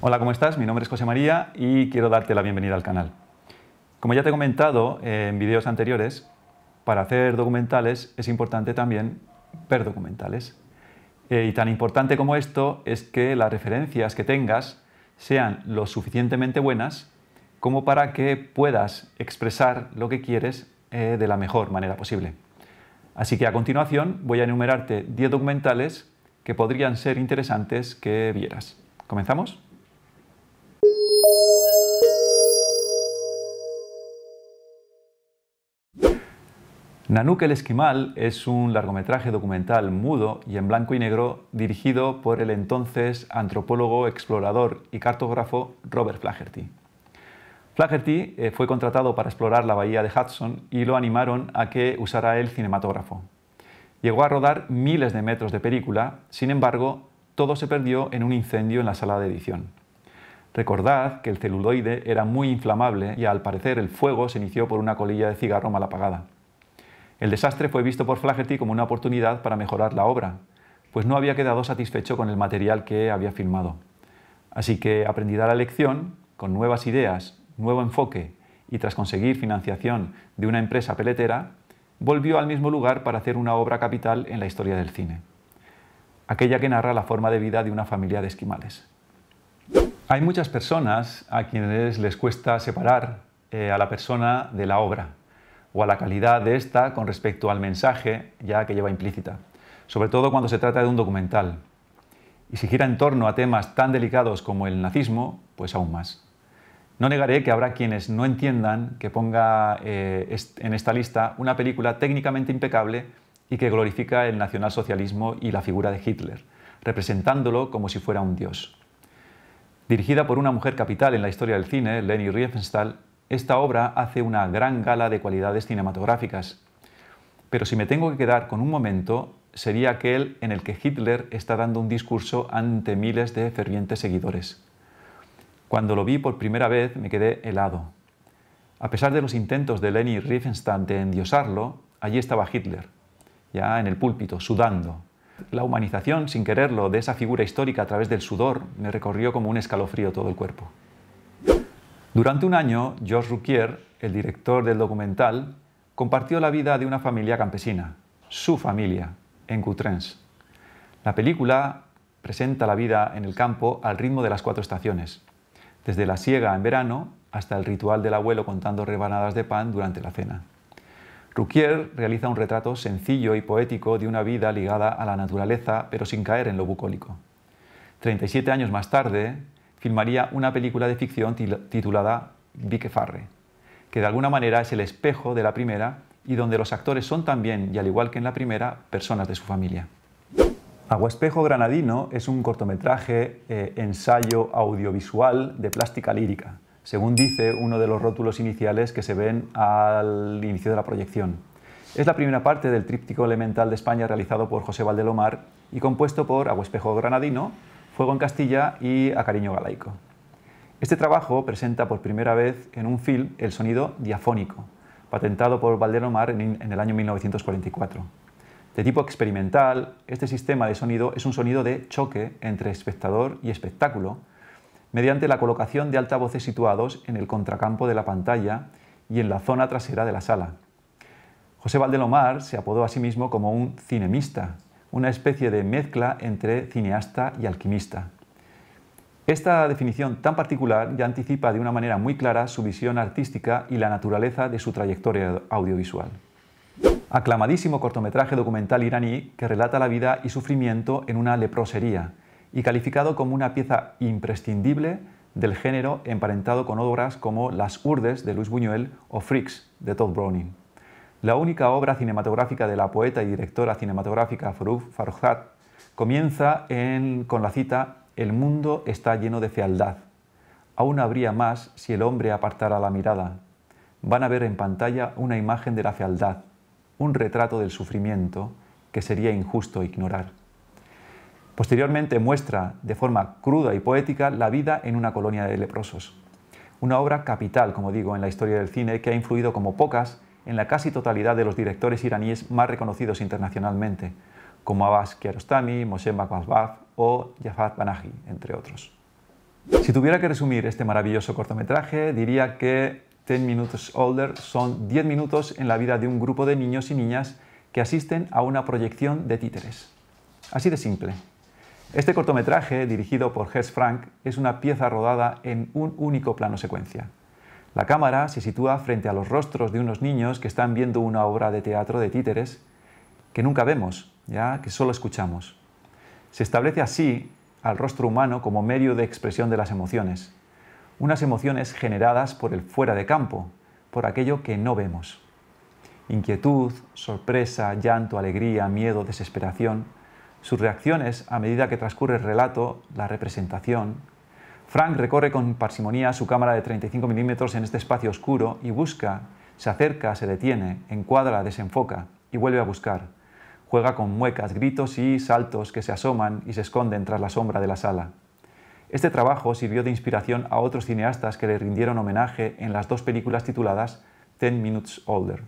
Hola, ¿cómo estás? Mi nombre es José María y quiero darte la bienvenida al canal. Como ya te he comentado eh, en vídeos anteriores, para hacer documentales es importante también ver documentales. Eh, y tan importante como esto es que las referencias que tengas sean lo suficientemente buenas como para que puedas expresar lo que quieres eh, de la mejor manera posible. Así que a continuación voy a enumerarte 10 documentales que podrían ser interesantes que vieras. ¿Comenzamos? Nanook el Esquimal es un largometraje documental mudo y en blanco y negro dirigido por el entonces antropólogo, explorador y cartógrafo Robert Flaherty. Flaherty eh, fue contratado para explorar la bahía de Hudson y lo animaron a que usara el cinematógrafo. Llegó a rodar miles de metros de película, sin embargo, todo se perdió en un incendio en la sala de edición. Recordad que el celuloide era muy inflamable y al parecer el fuego se inició por una colilla de cigarro mal apagada. El desastre fue visto por Flaherty como una oportunidad para mejorar la obra, pues no había quedado satisfecho con el material que había filmado. Así que, aprendida la lección, con nuevas ideas, nuevo enfoque y tras conseguir financiación de una empresa peletera, volvió al mismo lugar para hacer una obra capital en la historia del cine, aquella que narra la forma de vida de una familia de esquimales. Hay muchas personas a quienes les cuesta separar eh, a la persona de la obra o a la calidad de esta con respecto al mensaje ya que lleva implícita, sobre todo cuando se trata de un documental. Y si gira en torno a temas tan delicados como el nazismo, pues aún más. No negaré que habrá quienes no entiendan que ponga eh, en esta lista una película técnicamente impecable y que glorifica el nacionalsocialismo y la figura de Hitler, representándolo como si fuera un dios. Dirigida por una mujer capital en la historia del cine, Leni Riefenstahl, esta obra hace una gran gala de cualidades cinematográficas. Pero si me tengo que quedar con un momento, sería aquel en el que Hitler está dando un discurso ante miles de fervientes seguidores. Cuando lo vi por primera vez me quedé helado. A pesar de los intentos de Leni Riefenstahl de endiosarlo, allí estaba Hitler, ya en el púlpito, sudando. La humanización, sin quererlo, de esa figura histórica a través del sudor me recorrió como un escalofrío todo el cuerpo. Durante un año, Georges Rouquier, el director del documental, compartió la vida de una familia campesina, su familia, en Coutrens. La película presenta la vida en el campo al ritmo de las cuatro estaciones, desde la siega en verano hasta el ritual del abuelo contando rebanadas de pan durante la cena. Rouquier realiza un retrato sencillo y poético de una vida ligada a la naturaleza, pero sin caer en lo bucólico. 37 años más tarde, filmaría una película de ficción titulada Viquefarre, Farre, que de alguna manera es el espejo de la primera y donde los actores son también, y al igual que en la primera, personas de su familia. Espejo Granadino es un cortometraje eh, ensayo audiovisual de plástica lírica, según dice uno de los rótulos iniciales que se ven al inicio de la proyección. Es la primera parte del tríptico elemental de España realizado por José Valdelomar y compuesto por Espejo Granadino, Fuego en Castilla y A Cariño Galaico. Este trabajo presenta por primera vez en un film el sonido diafónico, patentado por Valdelomar en, en el año 1944. De tipo experimental, este sistema de sonido es un sonido de choque entre espectador y espectáculo, mediante la colocación de altavoces situados en el contracampo de la pantalla y en la zona trasera de la sala. José Valdelomar se apodó a sí mismo como un cinemista, una especie de mezcla entre cineasta y alquimista. Esta definición tan particular ya anticipa de una manera muy clara su visión artística y la naturaleza de su trayectoria audiovisual. Aclamadísimo cortometraje documental iraní que relata la vida y sufrimiento en una leprosería y calificado como una pieza imprescindible del género emparentado con obras como Las Urdes de Luis Buñuel o Freaks de Todd Browning. La única obra cinematográfica de la poeta y directora cinematográfica Farouk Farhat comienza con la cita El mundo está lleno de fealdad. Aún habría más si el hombre apartara la mirada. Van a ver en pantalla una imagen de la fealdad, un retrato del sufrimiento que sería injusto ignorar. Posteriormente muestra de forma cruda y poética la vida en una colonia de leprosos. Una obra capital, como digo, en la historia del cine que ha influido como pocas en la casi totalidad de los directores iraníes más reconocidos internacionalmente, como Abbas Kiarostami, Moshe Makhmalbaf o Jafar Panahi, entre otros. Si tuviera que resumir este maravilloso cortometraje, diría que 10 Minutes Older son 10 minutos en la vida de un grupo de niños y niñas que asisten a una proyección de títeres. Así de simple. Este cortometraje, dirigido por Hess Frank, es una pieza rodada en un único plano secuencia. La cámara se sitúa frente a los rostros de unos niños que están viendo una obra de teatro de títeres que nunca vemos, ya que solo escuchamos. Se establece así al rostro humano como medio de expresión de las emociones, unas emociones generadas por el fuera de campo, por aquello que no vemos. Inquietud, sorpresa, llanto, alegría, miedo, desesperación, sus reacciones a medida que transcurre el relato, la representación, Frank recorre con parsimonía su cámara de 35 milímetros en este espacio oscuro y busca, se acerca, se detiene, encuadra, desenfoca y vuelve a buscar. Juega con muecas, gritos y saltos que se asoman y se esconden tras la sombra de la sala. Este trabajo sirvió de inspiración a otros cineastas que le rindieron homenaje en las dos películas tituladas Ten Minutes Older.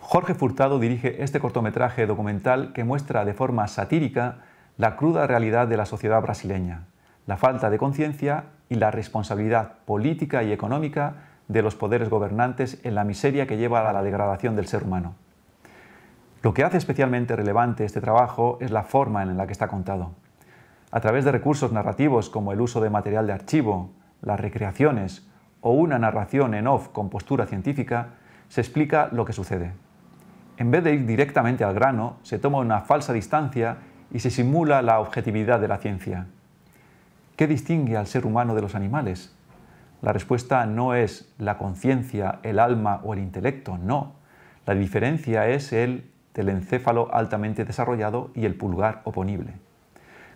Jorge Furtado dirige este cortometraje documental que muestra de forma satírica la cruda realidad de la sociedad brasileña la falta de conciencia y la responsabilidad política y económica de los poderes gobernantes en la miseria que lleva a la degradación del ser humano. Lo que hace especialmente relevante este trabajo es la forma en la que está contado. A través de recursos narrativos como el uso de material de archivo, las recreaciones o una narración en off con postura científica, se explica lo que sucede. En vez de ir directamente al grano, se toma una falsa distancia y se simula la objetividad de la ciencia. ¿Qué distingue al ser humano de los animales? La respuesta no es la conciencia, el alma o el intelecto, no. La diferencia es el telencéfalo altamente desarrollado y el pulgar oponible.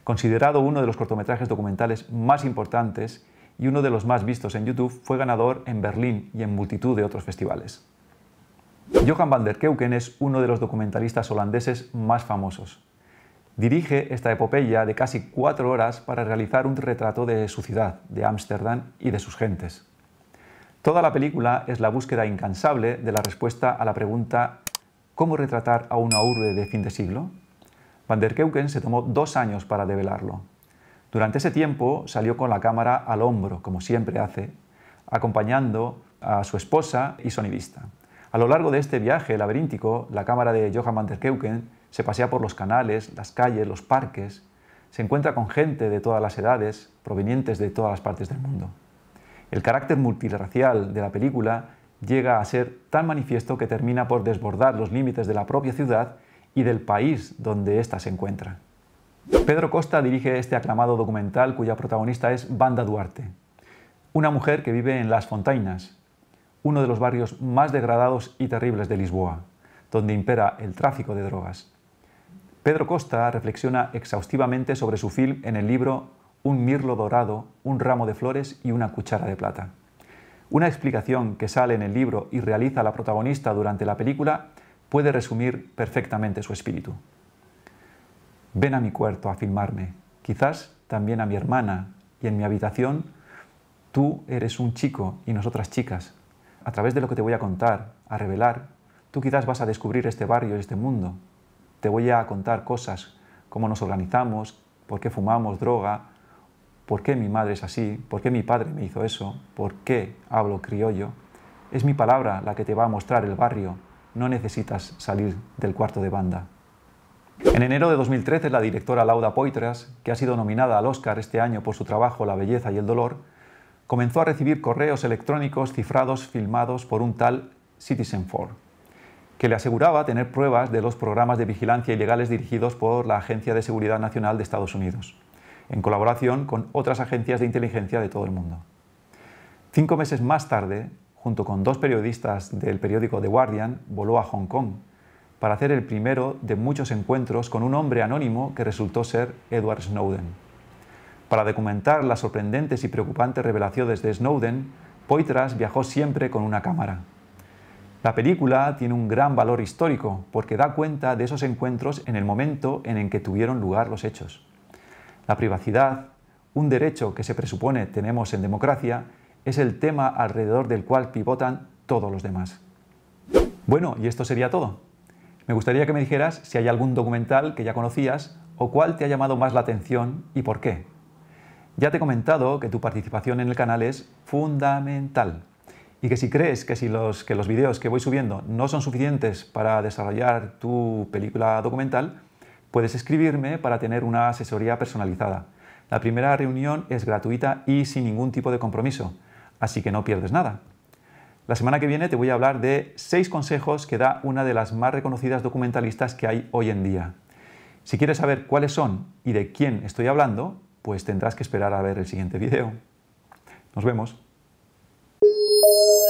Considerado uno de los cortometrajes documentales más importantes y uno de los más vistos en YouTube, fue ganador en Berlín y en multitud de otros festivales. Johan van der Keuken es uno de los documentalistas holandeses más famosos dirige esta epopeya de casi cuatro horas para realizar un retrato de su ciudad, de Ámsterdam y de sus gentes. Toda la película es la búsqueda incansable de la respuesta a la pregunta ¿cómo retratar a una urbe de fin de siglo? Van der Keuken se tomó dos años para develarlo. Durante ese tiempo salió con la cámara al hombro, como siempre hace, acompañando a su esposa y sonidista. A lo largo de este viaje laberíntico, la cámara de Johan van der Keuken se pasea por los canales, las calles, los parques, se encuentra con gente de todas las edades, provenientes de todas las partes del mundo. El carácter multiracial de la película llega a ser tan manifiesto que termina por desbordar los límites de la propia ciudad y del país donde ésta se encuentra. Pedro Costa dirige este aclamado documental cuya protagonista es Banda Duarte, una mujer que vive en Las Fontainas, uno de los barrios más degradados y terribles de Lisboa, donde impera el tráfico de drogas. Pedro Costa reflexiona exhaustivamente sobre su film en el libro Un mirlo dorado, un ramo de flores y una cuchara de plata. Una explicación que sale en el libro y realiza la protagonista durante la película puede resumir perfectamente su espíritu. Ven a mi cuarto a filmarme, quizás también a mi hermana, y en mi habitación tú eres un chico y nosotras chicas. A través de lo que te voy a contar, a revelar, tú quizás vas a descubrir este barrio y este mundo, te voy a contar cosas, cómo nos organizamos, por qué fumamos droga, por qué mi madre es así, por qué mi padre me hizo eso, por qué hablo criollo. Es mi palabra la que te va a mostrar el barrio, no necesitas salir del cuarto de banda. En enero de 2013, la directora Lauda Poitras, que ha sido nominada al Oscar este año por su trabajo La belleza y el dolor, comenzó a recibir correos electrónicos cifrados filmados por un tal Citizen Ford que le aseguraba tener pruebas de los programas de vigilancia ilegales dirigidos por la Agencia de Seguridad Nacional de Estados Unidos, en colaboración con otras agencias de inteligencia de todo el mundo. Cinco meses más tarde, junto con dos periodistas del periódico The Guardian, voló a Hong Kong para hacer el primero de muchos encuentros con un hombre anónimo que resultó ser Edward Snowden. Para documentar las sorprendentes y preocupantes revelaciones de Snowden, Poitras viajó siempre con una cámara. La película tiene un gran valor histórico porque da cuenta de esos encuentros en el momento en el que tuvieron lugar los hechos. La privacidad, un derecho que se presupone tenemos en democracia, es el tema alrededor del cual pivotan todos los demás. Bueno, y esto sería todo. Me gustaría que me dijeras si hay algún documental que ya conocías o cuál te ha llamado más la atención y por qué. Ya te he comentado que tu participación en el canal es fundamental y que si crees que, si los, que los videos que voy subiendo no son suficientes para desarrollar tu película documental, puedes escribirme para tener una asesoría personalizada. La primera reunión es gratuita y sin ningún tipo de compromiso, así que no pierdes nada. La semana que viene te voy a hablar de seis consejos que da una de las más reconocidas documentalistas que hay hoy en día. Si quieres saber cuáles son y de quién estoy hablando, pues tendrás que esperar a ver el siguiente vídeo. Nos vemos. you.